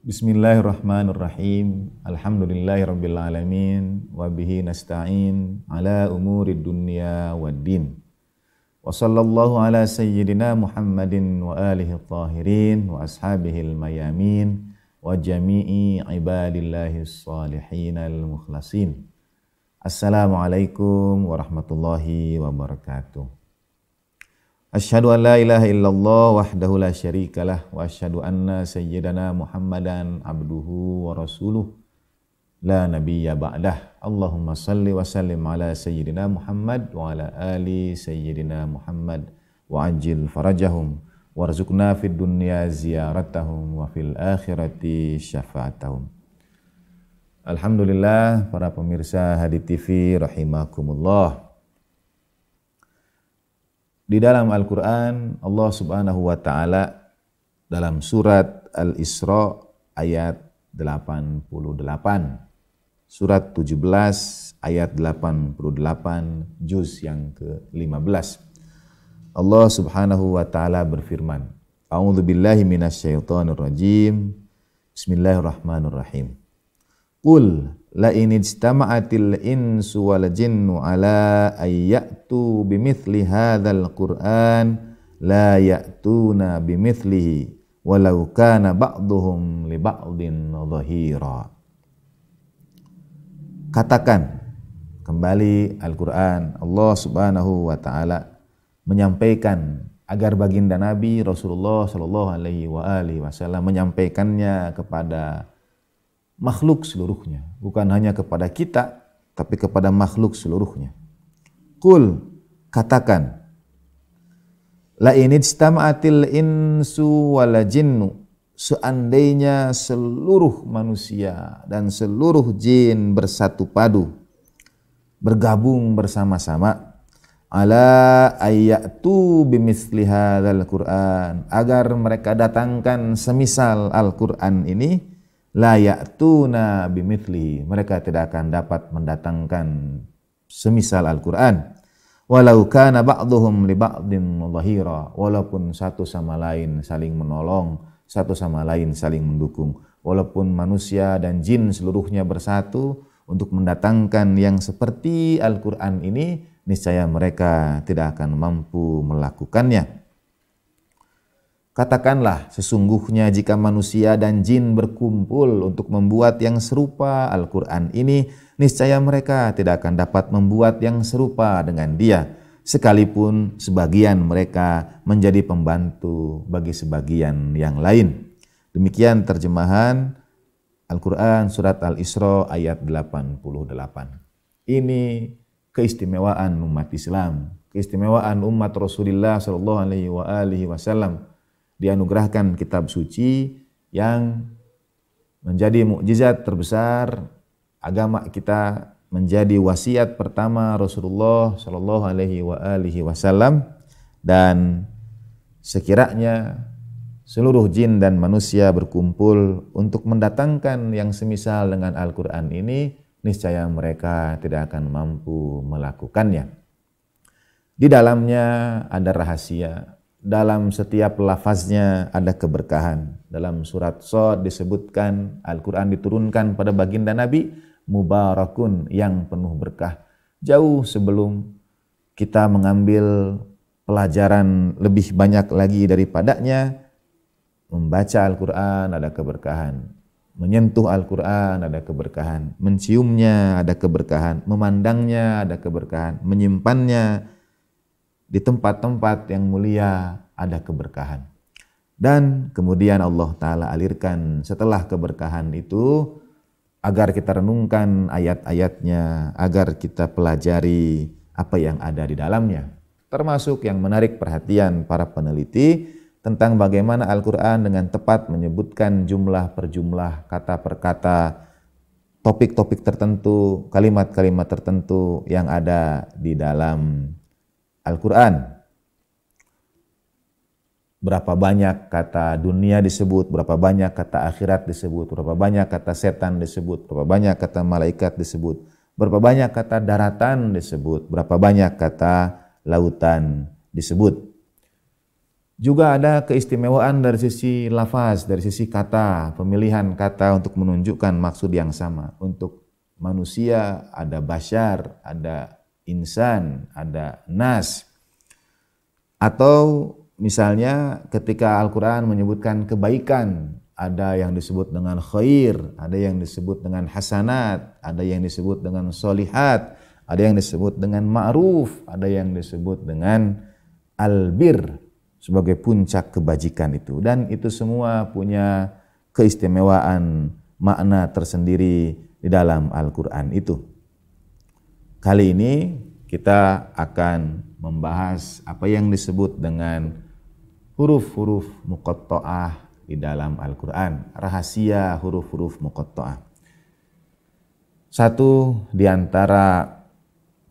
Bismillahirrahmanirrahim. Alhamdulillahirabbil alamin wa bihi nasta'in ala umuri dunya waddin. Wa sallallahu ala sayyidina Muhammadin wa alihi tahirin wa ashabihil mayamin wa jami'i ibadillahi salihin al mukhlasin. Assalamualaikum warahmatullahi wabarakatuh. Asyhadu an la ilaha illallah wahdahu la syarikalah wa asyhadu anna sayyidana Muhammadan abduhu wa rasuluh la nabiyya ba'dah. Allahumma salli wa sallim ala sayyidina Muhammad wa ala ali sayyidina Muhammad wa ajil farajahum warzuqna fid dunya ziyaratahum wa fil akhirati syafaatahum. Alhamdulillah para pemirsa Hadi TV rahimakumullah. Di dalam Al-Quran, Allah subhanahu wa ta'ala dalam surat Al-Isra ayat 88, surat 17 ayat 88, juz yang ke-15. Allah subhanahu wa ta'ala berfirman, A'udhu billahi rajim. Bismillahirrahmanirrahim. Qul la in ijtama'atil insu wal jinnu ala ayatu bimithli hadzal qur'an la ya'tuna bimithlihi walau kana ba'dhum li ba'din dhahira katakan kembali Al-Qur'an Allah Subhanahu wa taala menyampaikan agar baginda Nabi Rasulullah Shallallahu alaihi wasallam menyampaikannya kepada makhluk seluruhnya, bukan hanya kepada kita, tapi kepada makhluk seluruhnya. Kul, katakan, La inijtama'atil insu wal jinnu seandainya seluruh manusia dan seluruh jin bersatu padu bergabung bersama-sama ala ayatu bimithli hadzal Qur'an agar mereka datangkan semisal Al-Qur'an ini layak ya'tuna bimithlihi. Mereka tidak akan dapat mendatangkan semisal Al-Quran. Walau kana ba'duhum li ba'dhin dhahira. Walaupun satu sama lain saling menolong, satu sama lain saling mendukung. Walaupun manusia dan jin seluruhnya bersatu untuk mendatangkan yang seperti Al-Quran ini, niscaya mereka tidak akan mampu melakukannya. Katakanlah, sesungguhnya jika manusia dan jin berkumpul untuk membuat yang serupa Al-Quran ini, niscaya mereka tidak akan dapat membuat yang serupa dengan dia, sekalipun sebagian mereka menjadi pembantu bagi sebagian yang lain. Demikian terjemahan Al-Quran Surat Al-Isra ayat 88. Ini keistimewaan umat Islam, keistimewaan umat Rasulullah Shallallahu Alaihi Wasallam dianugerahkan kitab suci yang menjadi mukjizat terbesar agama kita menjadi wasiat pertama Rasulullah Shallallahu Alaihi wa alihi Wasallam dan sekiranya seluruh jin dan manusia berkumpul untuk mendatangkan yang semisal dengan Al-Quran ini, niscaya mereka tidak akan mampu melakukannya. Di dalamnya ada rahasia dalam setiap lafaznya ada keberkahan. Dalam surat Sod disebutkan Al-Quran diturunkan pada baginda Nabi mubarakun yang penuh berkah. Jauh sebelum kita mengambil pelajaran lebih banyak lagi daripadanya, membaca Al-Quran ada keberkahan, menyentuh Al-Quran ada keberkahan, menciumnya ada keberkahan, memandangnya ada keberkahan, menyimpannya di tempat-tempat yang mulia ada keberkahan. Dan kemudian Allah Ta'ala alirkan setelah keberkahan itu agar kita renungkan ayat-ayatnya, agar kita pelajari apa yang ada di dalamnya. Termasuk yang menarik perhatian para peneliti tentang bagaimana Al-Quran dengan tepat menyebutkan jumlah per jumlah, kata per kata, topik-topik tertentu, kalimat-kalimat tertentu yang ada di dalam Al-Quran. Berapa banyak kata dunia disebut, berapa banyak kata akhirat disebut, berapa banyak kata setan disebut, berapa banyak kata malaikat disebut, berapa banyak kata daratan disebut, berapa banyak kata lautan disebut. Juga ada keistimewaan dari sisi lafaz, dari sisi kata, pemilihan kata untuk menunjukkan maksud yang sama. Untuk manusia ada basyar, ada insan, ada nas. Atau misalnya ketika Al-Quran menyebutkan kebaikan, ada yang disebut dengan khair, ada yang disebut dengan hasanat, ada yang disebut dengan solihat, ada yang disebut dengan ma'ruf, ada yang disebut dengan albir sebagai puncak kebajikan itu. Dan itu semua punya keistimewaan makna tersendiri di dalam Al-Quran itu. Kali ini kita akan membahas apa yang disebut dengan huruf-huruf muqatta'ah di dalam Al-Quran. Rahasia huruf-huruf muqatta'ah. Satu di antara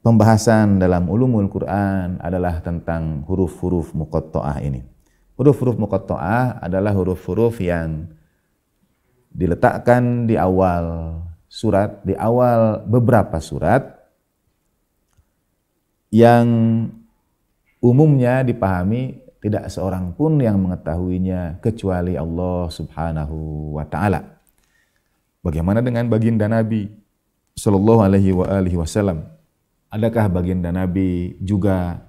pembahasan dalam ulumul Quran adalah tentang huruf-huruf muqatta'ah ini. Huruf-huruf muqatta'ah adalah huruf-huruf yang diletakkan di awal surat, di awal beberapa surat yang umumnya dipahami tidak seorang pun yang mengetahuinya kecuali Allah Subhanahu wa taala. Bagaimana dengan baginda Nabi sallallahu alaihi wa alihi wasallam? Adakah baginda Nabi juga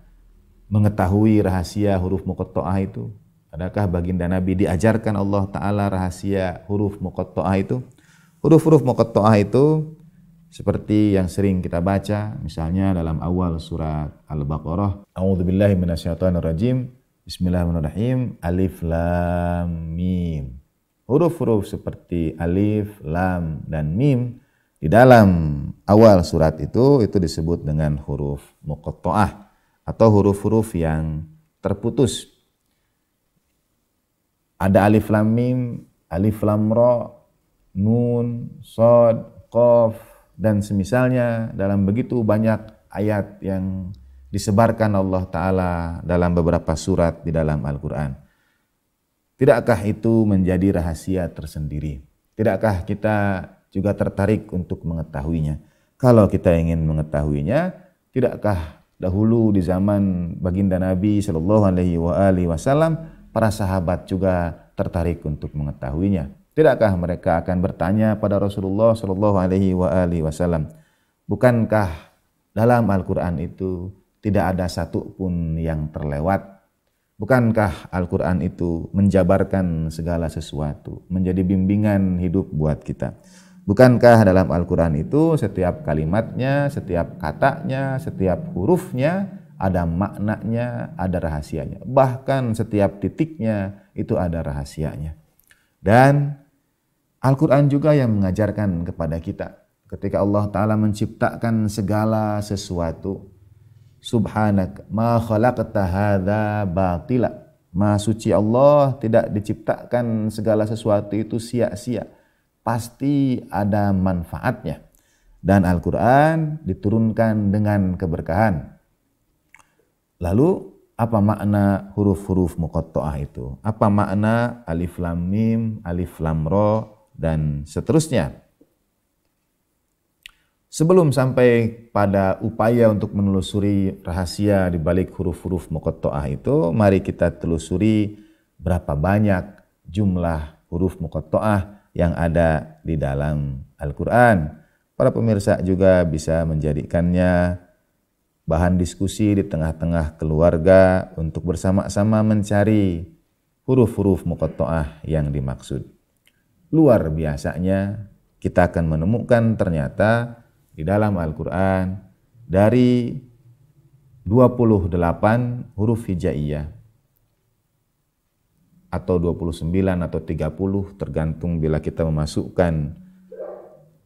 mengetahui rahasia huruf muqatta'ah itu? Adakah baginda Nabi diajarkan Allah taala rahasia huruf muqatta'ah itu? Huruf-huruf muqatta'ah itu seperti yang sering kita baca, misalnya dalam awal surat Al-Baqarah, A'udzubillahi minasyaitonirrajim, Bismillahirrahmanirrahim, Alif Lam Mim. Huruf-huruf seperti Alif, Lam, dan Mim di dalam awal surat itu, itu disebut dengan huruf muqatta'ah atau huruf-huruf yang terputus. Ada Alif Lam Mim, Alif Lam Ra, Nun, Sod, Qaf, dan semisalnya dalam begitu banyak ayat yang disebarkan Allah Ta'ala dalam beberapa surat di dalam Al-Quran. Tidakkah itu menjadi rahasia tersendiri? Tidakkah kita juga tertarik untuk mengetahuinya? Kalau kita ingin mengetahuinya, tidakkah dahulu di zaman baginda Nabi Shallallahu Alaihi Wasallam para sahabat juga tertarik untuk mengetahuinya? Tidakkah mereka akan bertanya pada Rasulullah Shallallahu Alaihi Wasallam, bukankah dalam Al-Quran itu tidak ada satupun yang terlewat? Bukankah Al-Quran itu menjabarkan segala sesuatu, menjadi bimbingan hidup buat kita? Bukankah dalam Al-Quran itu setiap kalimatnya, setiap katanya, setiap hurufnya ada maknanya, ada rahasianya. Bahkan setiap titiknya itu ada rahasianya. Dan Al-Quran juga yang mengajarkan kepada kita. Ketika Allah Ta'ala menciptakan segala sesuatu. Subhanak ma khalaqta hadha batila. Maha suci Allah tidak diciptakan segala sesuatu itu sia-sia. Pasti ada manfaatnya. Dan Al-Quran diturunkan dengan keberkahan. Lalu apa makna huruf-huruf muqatta'ah itu? Apa makna alif lam mim, alif lam ro, dan seterusnya. Sebelum sampai pada upaya untuk menelusuri rahasia di balik huruf-huruf mukotoah itu, mari kita telusuri berapa banyak jumlah huruf mukotoah yang ada di dalam Al-Qur'an. Para pemirsa juga bisa menjadikannya bahan diskusi di tengah-tengah keluarga untuk bersama-sama mencari huruf-huruf mukotoah yang dimaksud luar biasanya kita akan menemukan ternyata di dalam Al-Quran dari 28 huruf hijaiyah atau 29 atau 30 tergantung bila kita memasukkan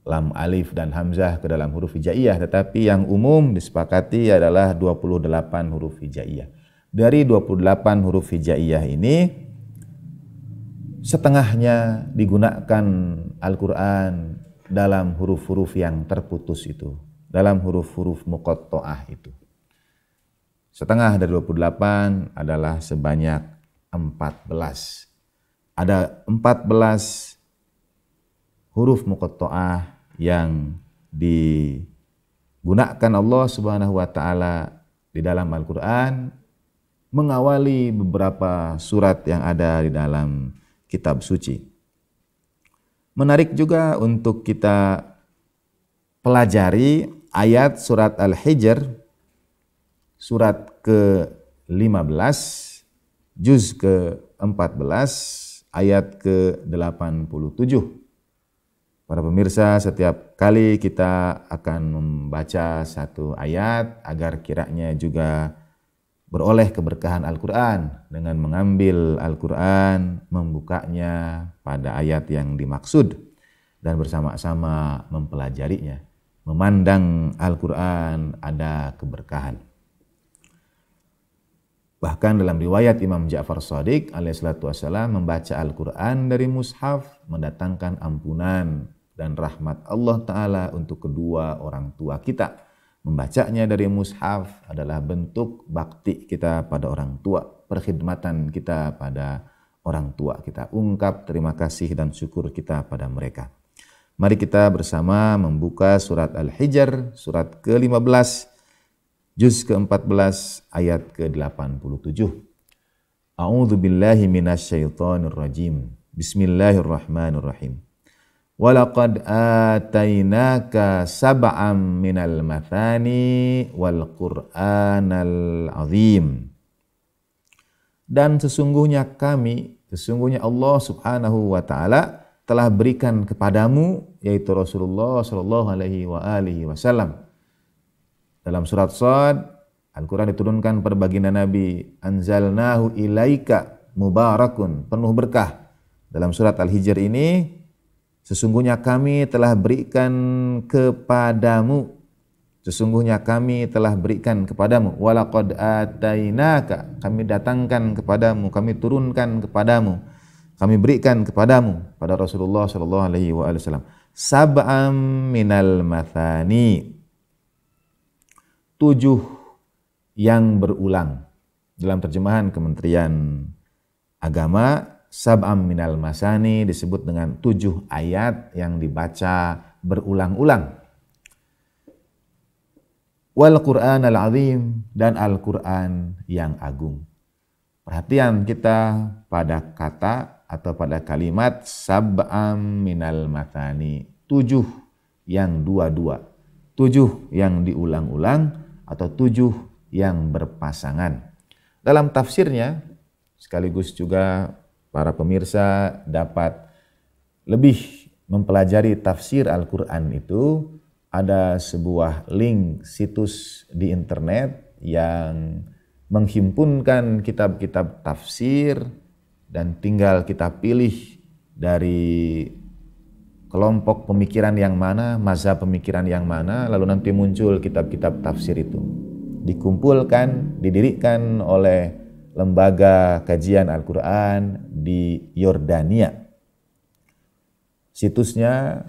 lam alif dan hamzah ke dalam huruf hijaiyah tetapi yang umum disepakati adalah 28 huruf hijaiyah. Dari 28 huruf hijaiyah ini setengahnya digunakan Al-Quran dalam huruf-huruf yang terputus itu, dalam huruf-huruf muqatta'ah itu. Setengah dari 28 adalah sebanyak 14. Ada 14 huruf muqatta'ah yang digunakan Allah Subhanahu wa taala di dalam Al-Qur'an mengawali beberapa surat yang ada di dalam kitab suci. Menarik juga untuk kita pelajari ayat surat Al-Hijr surat ke-15 juz ke-14 ayat ke-87. Para pemirsa, setiap kali kita akan membaca satu ayat agar kiranya juga beroleh keberkahan Al-Quran dengan mengambil Al-Quran, membukanya pada ayat yang dimaksud dan bersama-sama mempelajarinya. Memandang Al-Quran ada keberkahan. Bahkan dalam riwayat Imam Ja'far Sadiq alaihissalatu wassalam membaca Al-Quran dari mushaf mendatangkan ampunan dan rahmat Allah Ta'ala untuk kedua orang tua kita Membacanya dari mushaf adalah bentuk bakti kita pada orang tua, perkhidmatan kita pada orang tua. Kita ungkap terima kasih dan syukur kita pada mereka. Mari kita bersama membuka surat Al-Hijr, surat ke-15, juz ke-14, ayat ke-87. A'udzu billahi minasyaitonir rajim. Bismillahirrahmanirrahim. Walaqad atainaka sab'am minal mathani wal qur'anal azim. Dan sesungguhnya kami, sesungguhnya Allah Subhanahu wa taala telah berikan kepadamu yaitu Rasulullah sallallahu alaihi wa alihi wasallam. Dalam surat Sad, Al-Qur'an diturunkan pada baginda Nabi, anzalnahu ilaika mubarakun, penuh berkah. Dalam surat Al-Hijr ini Sesungguhnya kami telah berikan kepadamu Sesungguhnya kami telah berikan kepadamu walaqad atainaka kami datangkan kepadamu kami turunkan kepadamu kami berikan kepadamu pada Rasulullah sallallahu alaihi wasallam sab'am minal mathani tujuh yang berulang dalam terjemahan Kementerian Agama Sab'am minal masani disebut dengan tujuh ayat yang dibaca berulang-ulang. Wal Qur'an al-azim dan Al-Qur'an yang agung. Perhatian kita pada kata atau pada kalimat sab'am minal masani Tujuh yang dua-dua. Tujuh yang diulang-ulang atau tujuh yang berpasangan. Dalam tafsirnya sekaligus juga para pemirsa dapat lebih mempelajari tafsir Al-Quran itu ada sebuah link situs di internet yang menghimpunkan kitab-kitab tafsir dan tinggal kita pilih dari kelompok pemikiran yang mana, masa pemikiran yang mana, lalu nanti muncul kitab-kitab tafsir itu. Dikumpulkan, didirikan oleh lembaga kajian Al-Quran di Yordania. Situsnya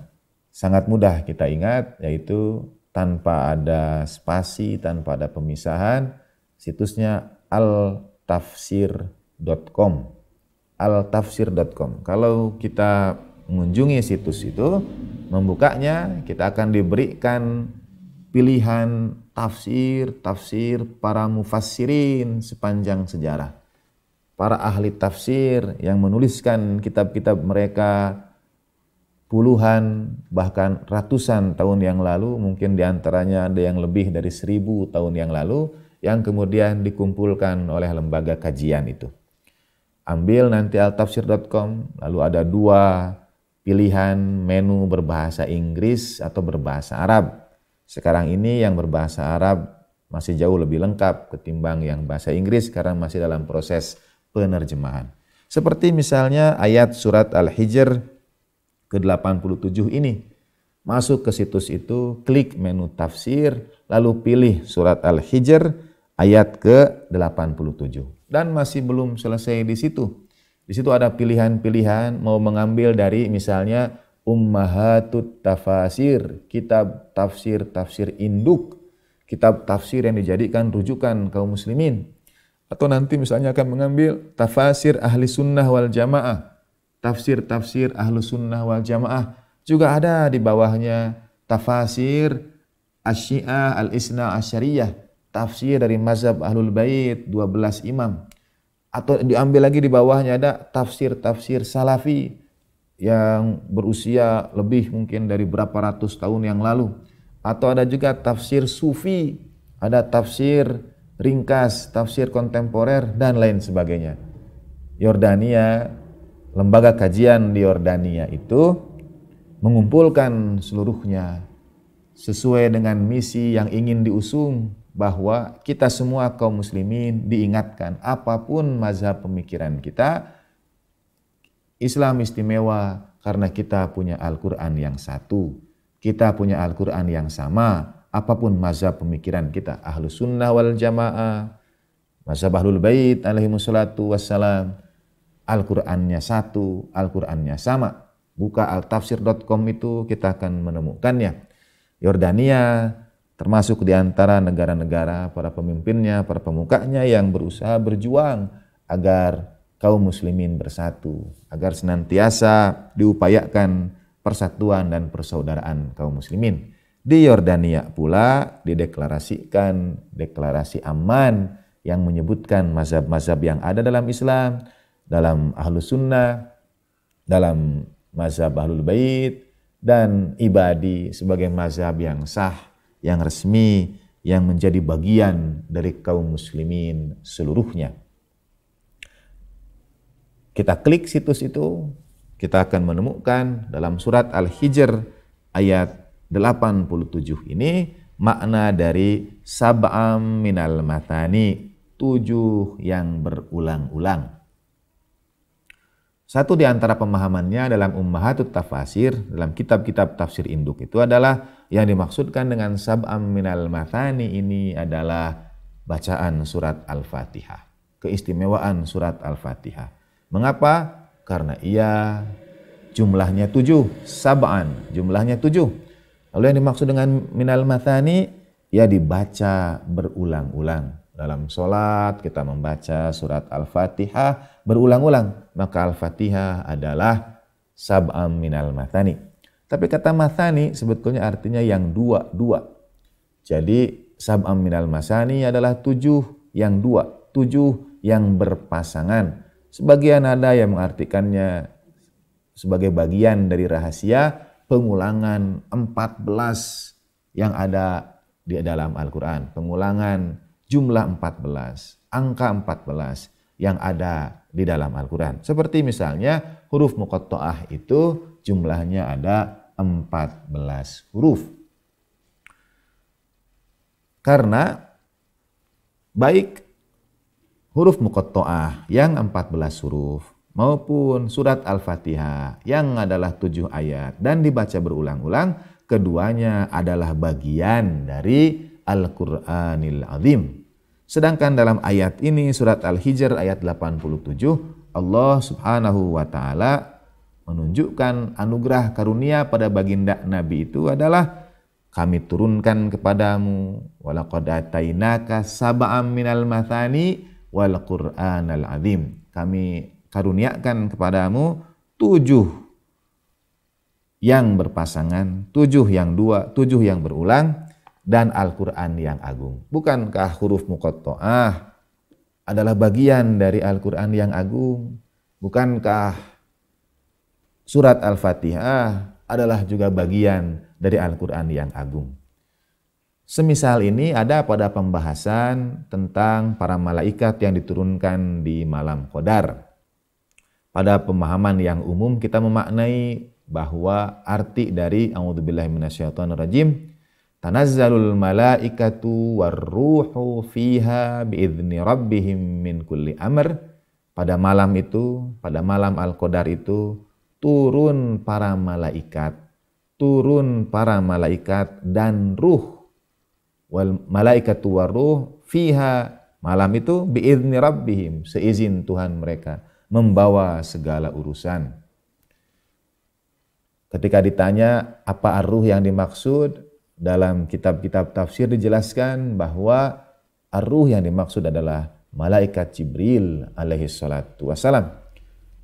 sangat mudah kita ingat, yaitu tanpa ada spasi, tanpa ada pemisahan, situsnya altafsir.com. Altafsir.com. Kalau kita mengunjungi situs itu, membukanya kita akan diberikan pilihan tafsir-tafsir para mufassirin sepanjang sejarah. Para ahli tafsir yang menuliskan kitab-kitab mereka puluhan bahkan ratusan tahun yang lalu, mungkin diantaranya ada yang lebih dari seribu tahun yang lalu, yang kemudian dikumpulkan oleh lembaga kajian itu. Ambil nanti altafsir.com, lalu ada dua pilihan menu berbahasa Inggris atau berbahasa Arab sekarang ini yang berbahasa Arab masih jauh lebih lengkap ketimbang yang bahasa Inggris sekarang masih dalam proses penerjemahan. Seperti misalnya ayat surat Al-Hijr ke-87 ini. Masuk ke situs itu, klik menu tafsir, lalu pilih surat Al-Hijr ayat ke-87. Dan masih belum selesai di situ. Di situ ada pilihan-pilihan mau mengambil dari misalnya Ummahatut Tafasir, kitab tafsir-tafsir induk, kitab tafsir yang dijadikan rujukan kaum muslimin. Atau nanti misalnya akan mengambil tafasir ahli sunnah wal jamaah, tafsir-tafsir ahli sunnah wal jamaah. Juga ada di bawahnya tafasir asyiah al-isna asyariyah, tafsir dari mazhab ahlul bait 12 imam atau diambil lagi di bawahnya ada tafsir-tafsir salafi, yang berusia lebih mungkin dari berapa ratus tahun yang lalu atau ada juga tafsir sufi, ada tafsir ringkas, tafsir kontemporer dan lain sebagainya. Yordania, lembaga kajian di Yordania itu mengumpulkan seluruhnya sesuai dengan misi yang ingin diusung bahwa kita semua kaum muslimin diingatkan apapun mazhab pemikiran kita Islam istimewa karena kita punya Al-Quran yang satu. Kita punya Al-Quran yang sama, apapun mazhab pemikiran kita. Ahlu sunnah wal jamaah, mazhab ahlul bait alaihi musallatu wassalam. Al-Qurannya satu, Al-Qurannya sama. Buka altafsir.com itu kita akan menemukannya. Yordania termasuk di antara negara-negara para pemimpinnya, para pemukanya yang berusaha berjuang agar kaum muslimin bersatu agar senantiasa diupayakan persatuan dan persaudaraan kaum muslimin. Di Yordania pula dideklarasikan deklarasi aman yang menyebutkan mazhab-mazhab yang ada dalam Islam, dalam ahlu sunnah, dalam mazhab ahlul bait, dan ibadi sebagai mazhab yang sah, yang resmi, yang menjadi bagian dari kaum muslimin seluruhnya kita klik situs itu, kita akan menemukan dalam surat Al-Hijr ayat 87 ini makna dari sab'am minal matani, tujuh yang berulang-ulang. Satu di antara pemahamannya dalam Ummahatut Tafasir, dalam kitab-kitab tafsir induk itu adalah yang dimaksudkan dengan sab'am minal matani ini adalah bacaan surat Al-Fatihah, keistimewaan surat Al-Fatihah. Mengapa? Karena ia jumlahnya tujuh, sab'an, jumlahnya tujuh. Lalu yang dimaksud dengan minal mathani, ya dibaca berulang-ulang. Dalam sholat kita membaca surat Al-Fatihah berulang-ulang. Maka Al-Fatihah adalah sab'am minal mathani. Tapi kata mathani sebetulnya artinya yang dua-dua. Jadi sab'am minal mathani adalah tujuh yang dua, tujuh yang berpasangan Sebagian ada yang mengartikannya sebagai bagian dari rahasia pengulangan 14 yang ada di dalam Al-Quran. Pengulangan jumlah 14, angka 14 yang ada di dalam Al-Quran. Seperti misalnya huruf muqatta'ah itu jumlahnya ada 14 huruf. Karena baik huruf muqatta'ah yang 14 huruf maupun surat Al-Fatihah yang adalah tujuh ayat dan dibaca berulang-ulang keduanya adalah bagian dari Al-Qur'anil Azim. Sedangkan dalam ayat ini surat Al-Hijr ayat 87 Allah Subhanahu wa taala menunjukkan anugerah karunia pada baginda Nabi itu adalah kami turunkan kepadamu walaqad atainaka sab'an minal mathani wal Qur'anal azim. Kami karuniakan kepadamu tujuh yang berpasangan, tujuh yang dua, tujuh yang berulang, dan Al-Quran yang agung. Bukankah huruf muqatta'ah adalah bagian dari Al-Quran yang agung? Bukankah surat Al-Fatihah adalah juga bagian dari Al-Quran yang agung? Semisal ini ada pada pembahasan tentang para malaikat yang diturunkan di malam Qadar. Pada pemahaman yang umum kita memaknai bahwa arti dari A'udzubillahi rajim tanazzalul malaikatu warruhu fiha biizni rabbihim min kulli amr pada malam itu, pada malam Al-Qadar itu turun para malaikat, turun para malaikat dan ruh wal malaikatu waruh fiha malam itu biizni rabbihim seizin Tuhan mereka membawa segala urusan. Ketika ditanya apa arruh yang dimaksud dalam kitab-kitab tafsir dijelaskan bahwa arruh yang dimaksud adalah malaikat Jibril alaihi salatu wassalam.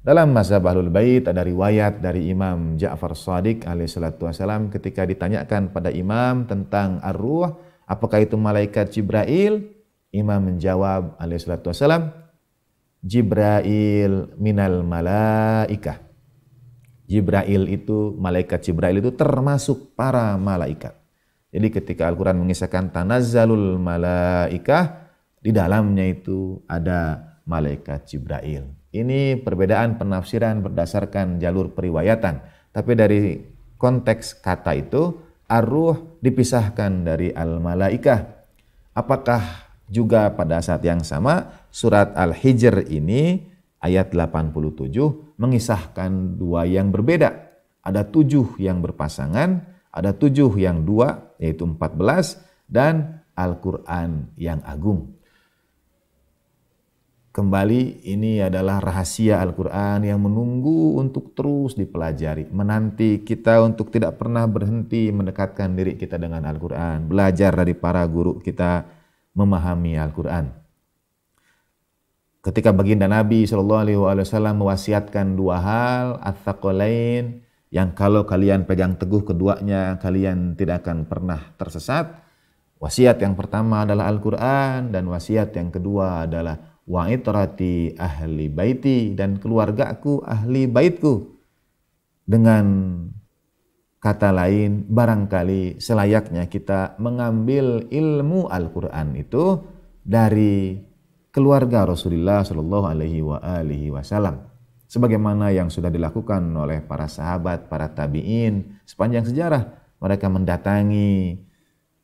Dalam Mazhabahul Bait ada riwayat dari Imam Ja'far Sadiq alaihi salatu wassalam ketika ditanyakan pada imam tentang arruh, Apakah itu malaikat Jibrail? Imam menjawab salatu wassalam, Jibrail minal malaikah. Jibrail itu, malaikat Jibrail itu termasuk para malaikat. Jadi ketika Al-Quran mengisahkan tanazzalul malaikah, di dalamnya itu ada malaikat Jibrail. Ini perbedaan penafsiran berdasarkan jalur periwayatan. Tapi dari konteks kata itu, Ar-ruh dipisahkan dari al-malaikah. Apakah juga pada saat yang sama surat Al-Hijr ini ayat 87 mengisahkan dua yang berbeda. Ada tujuh yang berpasangan, ada tujuh yang dua yaitu 14 dan Al-Quran yang agung. Kembali ini adalah rahasia Al-Quran yang menunggu untuk terus dipelajari. Menanti kita untuk tidak pernah berhenti mendekatkan diri kita dengan Al-Quran. Belajar dari para guru kita memahami Al-Quran. Ketika baginda Nabi SAW mewasiatkan dua hal, at thakolain yang kalau kalian pegang teguh keduanya, kalian tidak akan pernah tersesat. Wasiat yang pertama adalah Al-Quran dan wasiat yang kedua adalah wa itrati ahli baiti dan keluargaku ahli baitku dengan kata lain barangkali selayaknya kita mengambil ilmu Al-Qur'an itu dari keluarga Rasulullah Shallallahu alaihi wa alihi wasallam sebagaimana yang sudah dilakukan oleh para sahabat, para tabi'in sepanjang sejarah mereka mendatangi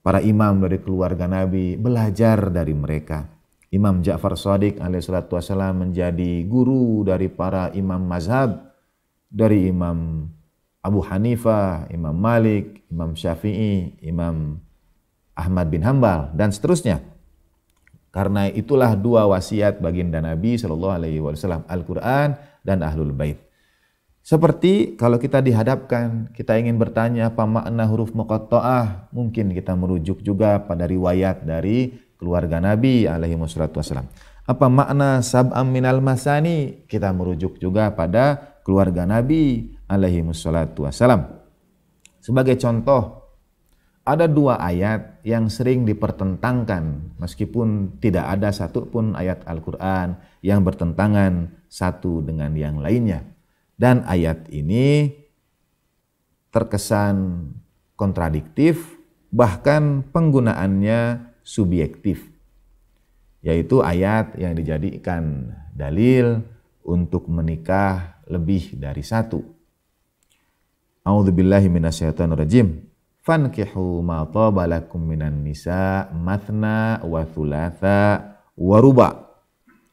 para imam dari keluarga Nabi, belajar dari mereka Imam Ja'far Sadiq alaihissalatu wassalam menjadi guru dari para imam mazhab, dari Imam Abu Hanifah, Imam Malik, Imam Syafi'i, Imam Ahmad bin Hambal, dan seterusnya. Karena itulah dua wasiat baginda Nabi saw Alaihi Wasallam, Al-Quran dan Ahlul Bait. Seperti kalau kita dihadapkan, kita ingin bertanya apa makna huruf muqatta'ah, mungkin kita merujuk juga pada riwayat dari keluarga Nabi alaihi wassalam. Apa makna sab'am minal masani? Kita merujuk juga pada keluarga Nabi alaihi wassalam. Sebagai contoh, ada dua ayat yang sering dipertentangkan meskipun tidak ada satu pun ayat Al-Quran yang bertentangan satu dengan yang lainnya. Dan ayat ini terkesan kontradiktif bahkan penggunaannya subjektif, yaitu ayat yang dijadikan dalil untuk menikah lebih dari satu. A'udzubillahi minasyaitonirrajim. Fankihu ma tabalakum minan nisa matna wa thulatha wa ruba.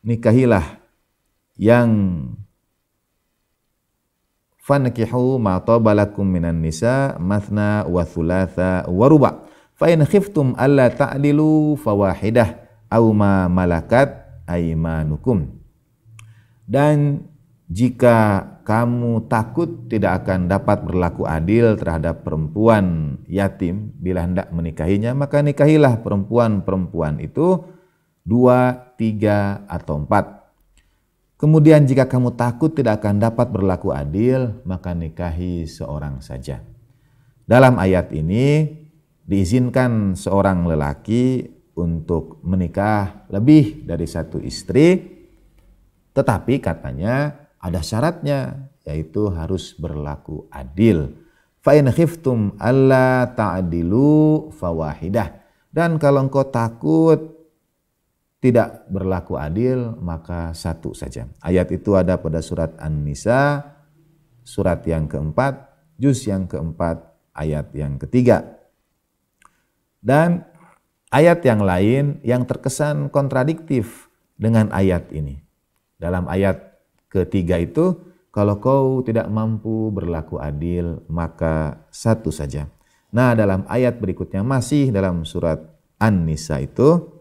Nikahilah yang fankihu ma tabalakum minan nisa matna wa thulatha wa ruba Fa in khiftum alla ta'dilu fawahidah au ma malakat aimanukum. Dan jika kamu takut tidak akan dapat berlaku adil terhadap perempuan yatim bila hendak menikahinya, maka nikahilah perempuan-perempuan itu dua, tiga, atau empat. Kemudian jika kamu takut tidak akan dapat berlaku adil, maka nikahi seorang saja. Dalam ayat ini, diizinkan seorang lelaki untuk menikah lebih dari satu istri, tetapi katanya ada syaratnya, yaitu harus berlaku adil. Fa'in khiftum alla ta'adilu fawahidah. Dan kalau engkau takut tidak berlaku adil, maka satu saja. Ayat itu ada pada surat An-Nisa, surat yang keempat, juz yang keempat, ayat yang ketiga dan ayat yang lain yang terkesan kontradiktif dengan ayat ini. Dalam ayat ketiga itu, kalau kau tidak mampu berlaku adil, maka satu saja. Nah, dalam ayat berikutnya masih dalam surat An-Nisa itu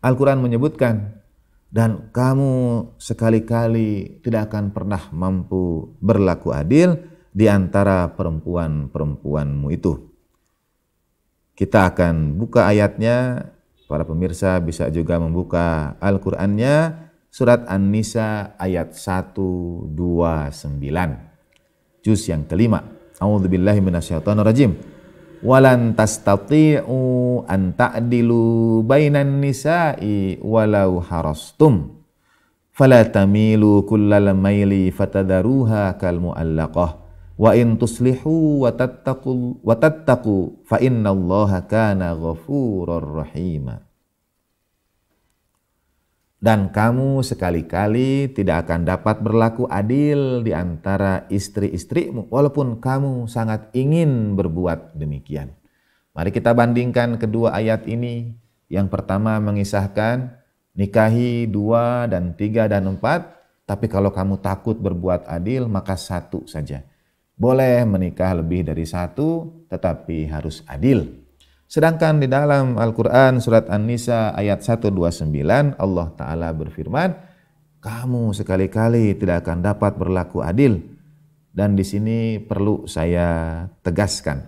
Al-Qur'an menyebutkan dan kamu sekali-kali tidak akan pernah mampu berlaku adil di antara perempuan-perempuanmu itu. Kita akan buka ayatnya, para pemirsa bisa juga membuka Al-Qur'annya surat An-Nisa ayat 129. Juz yang kelima. A'udzubillahi minasyaitonirrajim. Walan tastati'u an ta'dilu bainan nisa'i walau harastum. Fala tamilu kullal maili fatadaruha kal mu'allaqah wa in tuslihu wa tattaqu wa tattaqu fa innallaha kana ghafurur dan kamu sekali-kali tidak akan dapat berlaku adil di antara istri-istrimu walaupun kamu sangat ingin berbuat demikian. Mari kita bandingkan kedua ayat ini. Yang pertama mengisahkan nikahi dua dan tiga dan empat. Tapi kalau kamu takut berbuat adil maka satu saja. Boleh menikah lebih dari satu, tetapi harus adil. Sedangkan di dalam Al-Quran surat An-Nisa ayat 129 Allah Ta'ala berfirman, kamu sekali-kali tidak akan dapat berlaku adil. Dan di sini perlu saya tegaskan.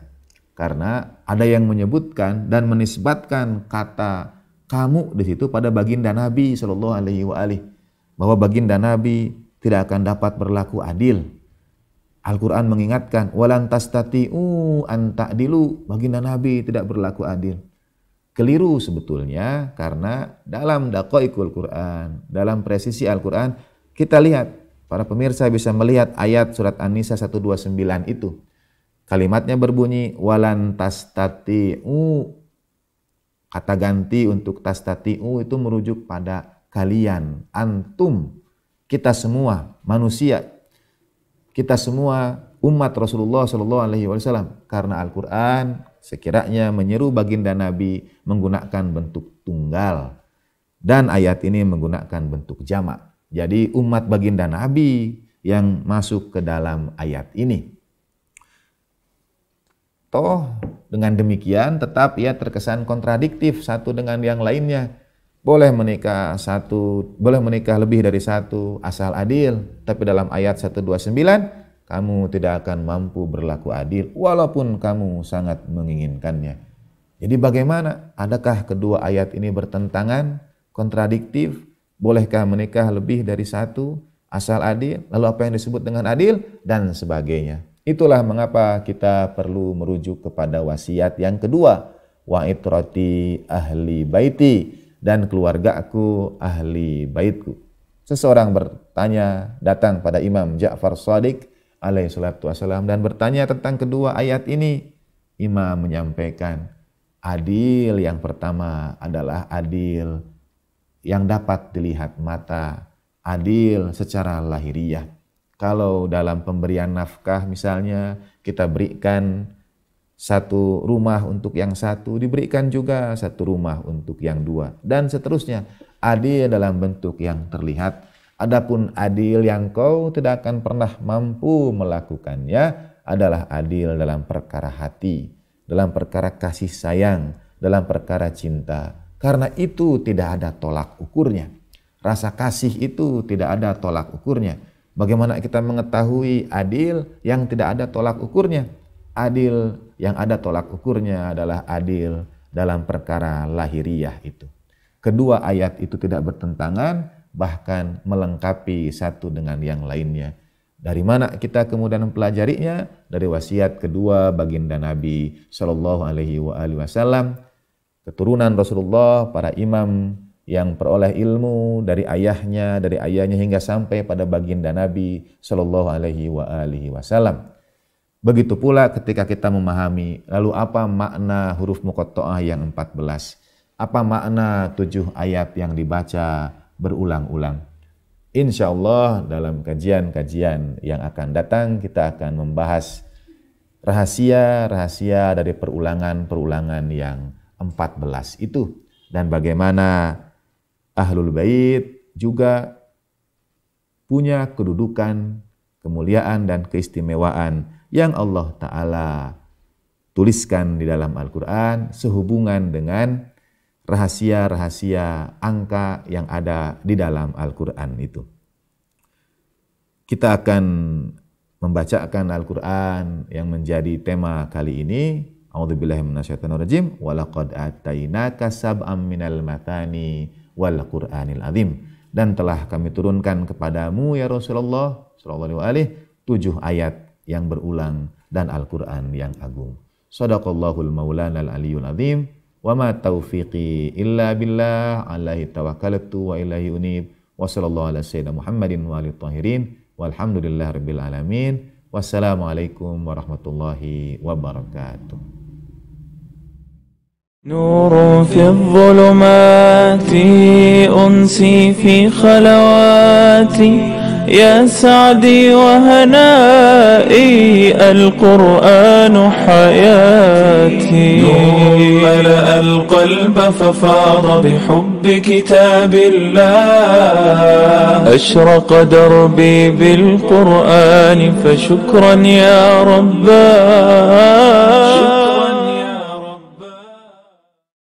Karena ada yang menyebutkan dan menisbatkan kata kamu di situ pada baginda Nabi Shallallahu Alaihi Wasallam bahwa baginda Nabi tidak akan dapat berlaku adil Al-Quran mengingatkan, walantas tati'u dilu baginda Nabi tidak berlaku adil. Keliru sebetulnya karena dalam dakoikul Quran, dalam presisi Al-Quran, kita lihat, para pemirsa bisa melihat ayat surat An-Nisa 129 itu. Kalimatnya berbunyi, walantas tati'u, kata ganti untuk tastati'u itu merujuk pada kalian, antum, kita semua, manusia, kita semua umat Rasulullah Shallallahu Alaihi Wasallam karena Al-Quran sekiranya menyeru baginda Nabi menggunakan bentuk tunggal dan ayat ini menggunakan bentuk jamak. Jadi umat baginda Nabi yang masuk ke dalam ayat ini. Toh dengan demikian tetap ia terkesan kontradiktif satu dengan yang lainnya boleh menikah satu, boleh menikah lebih dari satu asal adil, tapi dalam ayat 129 kamu tidak akan mampu berlaku adil walaupun kamu sangat menginginkannya. Jadi bagaimana? Adakah kedua ayat ini bertentangan, kontradiktif? Bolehkah menikah lebih dari satu asal adil? Lalu apa yang disebut dengan adil dan sebagainya. Itulah mengapa kita perlu merujuk kepada wasiat yang kedua, wa roti ahli baiti dan keluarga aku ahli baitku. Seseorang bertanya, datang pada Imam Ja'far Sadiq alaihi salatu wassalam dan bertanya tentang kedua ayat ini. Imam menyampaikan, adil yang pertama adalah adil yang dapat dilihat mata, adil secara lahiriah. Kalau dalam pemberian nafkah misalnya kita berikan satu rumah untuk yang satu, diberikan juga satu rumah untuk yang dua, dan seterusnya. Adil dalam bentuk yang terlihat. Adapun adil yang kau tidak akan pernah mampu melakukannya adalah adil dalam perkara hati, dalam perkara kasih sayang, dalam perkara cinta. Karena itu tidak ada tolak ukurnya. Rasa kasih itu tidak ada tolak ukurnya. Bagaimana kita mengetahui adil yang tidak ada tolak ukurnya? Adil yang ada tolak ukurnya adalah adil dalam perkara lahiriah itu. Kedua ayat itu tidak bertentangan, bahkan melengkapi satu dengan yang lainnya. Dari mana kita kemudian mempelajarinya? Dari wasiat kedua baginda Nabi Shallallahu Alaihi Wasallam, keturunan Rasulullah, para imam yang peroleh ilmu dari ayahnya, dari ayahnya hingga sampai pada baginda Nabi Shallallahu Alaihi Wasallam. Begitu pula ketika kita memahami, lalu apa makna huruf mukotoah yang 14? Apa makna tujuh ayat yang dibaca berulang-ulang? Insya Allah dalam kajian-kajian yang akan datang kita akan membahas rahasia-rahasia dari perulangan-perulangan yang 14 itu dan bagaimana Ahlul Bait juga punya kedudukan, kemuliaan dan keistimewaan yang Allah Ta'ala tuliskan di dalam Al-Quran sehubungan dengan rahasia-rahasia angka yang ada di dalam Al-Quran itu. Kita akan membacakan Al-Quran yang menjadi tema kali ini. A'udzubillahiminasyaitonirrajim. Walakad atainaka sab'am minal matani wal Qur'anil azim. Dan telah kami turunkan kepadamu ya Rasulullah sallallahu alaihi tujuh ayat yang berulang dan Al-Quran yang agung. Sadaqallahul maulana al-aliyul azim. Wa ma taufiqi illa billah alaihi tawakkaltu wa ilahi unib. Wa sallallahu ala sayyidina Muhammadin wa alihi tahirin. Walhamdulillah rabbil alamin. Wassalamualaikum warahmatullahi wabarakatuh. نور في الظلمات في خلواتي يا سعدي وهنائي القرآن حياتي نور ملأ القلب ففاض بحب كتاب الله أشرق دربي بالقرآن فشكرا يا رباه